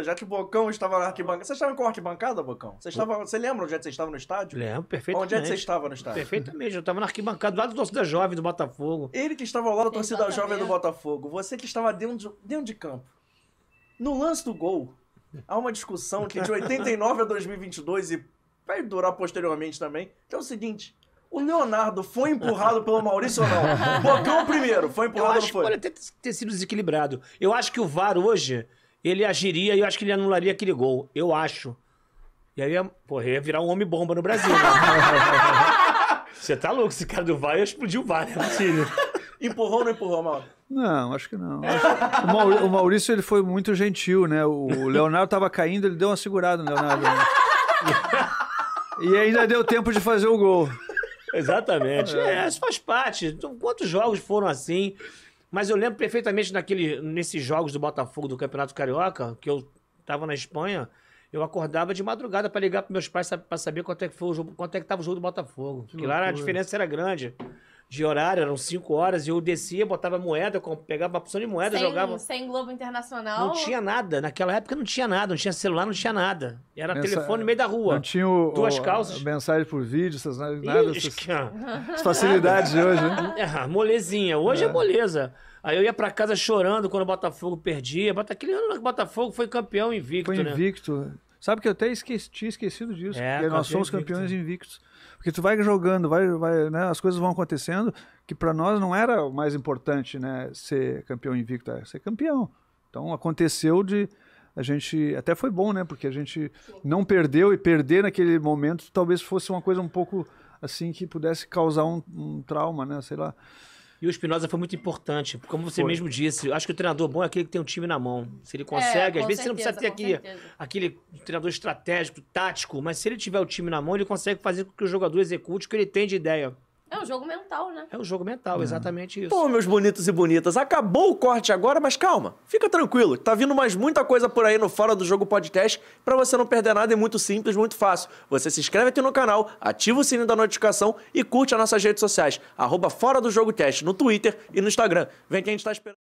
já que o Bocão estava na arquibancada. Você estava com a arquibancada, Bocão? Você, estava... você lembra onde é que você estava no estádio? Lembro, perfeitamente. Onde é que você estava no estádio? Perfeitamente, eu estava na arquibancada lá da torcida jovem do Botafogo. Ele que estava lá da torcida Exatamente. jovem do Botafogo, você que estava dentro de, dentro de campo. No lance do gol, há uma discussão que de 89 a 2022 e vai durar posteriormente também, que é o seguinte... O Leonardo foi empurrado pelo Maurício ou não? Bocão primeiro, foi empurrado ou não foi? Pode ter sido desequilibrado. Eu acho que o VAR hoje ele agiria e eu acho que ele anularia aquele gol. Eu acho. E aí, porra, ia virar um homem-bomba no Brasil. Né? Você tá louco? Esse cara do VAR ia explodir o VAR, né, Chile? Empurrou ou não empurrou, Mauro? Não, acho que não. Acho... O, Maurício, o, Maurício, ele foi muito gentil, né? O Leonardo tava caindo, ele deu uma segurada no Leonardo. Né? E ainda deu tempo de fazer o gol. Exatamente. É, é isso faz parte. Então, quantos jogos foram assim? Mas eu lembro perfeitamente naquele, nesses jogos do Botafogo do Campeonato Carioca, que eu estava na Espanha, eu acordava de madrugada para ligar para meus pais para saber quanto é que foi o jogo, quanto é que tava o jogo do Botafogo. Porque lá a diferença era grande de horário, eram 5 horas, e eu descia, botava moeda, pegava uma porção de moeda, sem, jogava. Sem Globo Internacional? Não tinha nada. Naquela época não tinha nada, não tinha celular, não tinha nada. Era Mensa... telefone no meio da rua. Não tinha o, duas o, calças. Mensagem por vídeo, essas nada. Essas, as facilidades de hoje, né? É, molezinha. Hoje é. é moleza. Aí eu ia pra casa chorando quando o Botafogo perdia. Aquele ano que o Botafogo foi campeão invicto, Foi né? invicto. Né? Sabe que eu até esqueci, tinha esquecido disso. É, nós somos campeões né? invictos. Porque tu vai jogando, vai, vai, né, as coisas vão acontecendo, que para nós não era o mais importante, né, ser campeão invicto, era ser campeão. Então aconteceu de a gente até foi bom, né, porque a gente não perdeu e perder naquele momento talvez fosse uma coisa um pouco assim que pudesse causar um, um trauma, né, sei lá. E o Espinosa foi muito importante, como você foi. mesmo disse. Acho que o treinador bom é aquele que tem o time na mão. Se ele é, consegue, é, às vezes você não precisa ter aquele, aquele treinador estratégico, tático, mas se ele tiver o time na mão, ele consegue fazer com que o jogador execute o que ele tem de ideia. É um jogo mental, né? É um jogo mental, é. exatamente isso. Pô, meus bonitos e bonitas, acabou o corte agora, mas calma, fica tranquilo. Tá vindo mais muita coisa por aí no Fora do Jogo Podcast. Para você não perder nada, é muito simples, muito fácil. Você se inscreve aqui no canal, ativa o sininho da notificação e curte as nossas redes sociais. Arroba Fora do Jogo Cast no Twitter e no Instagram. Vem que a gente tá esperando.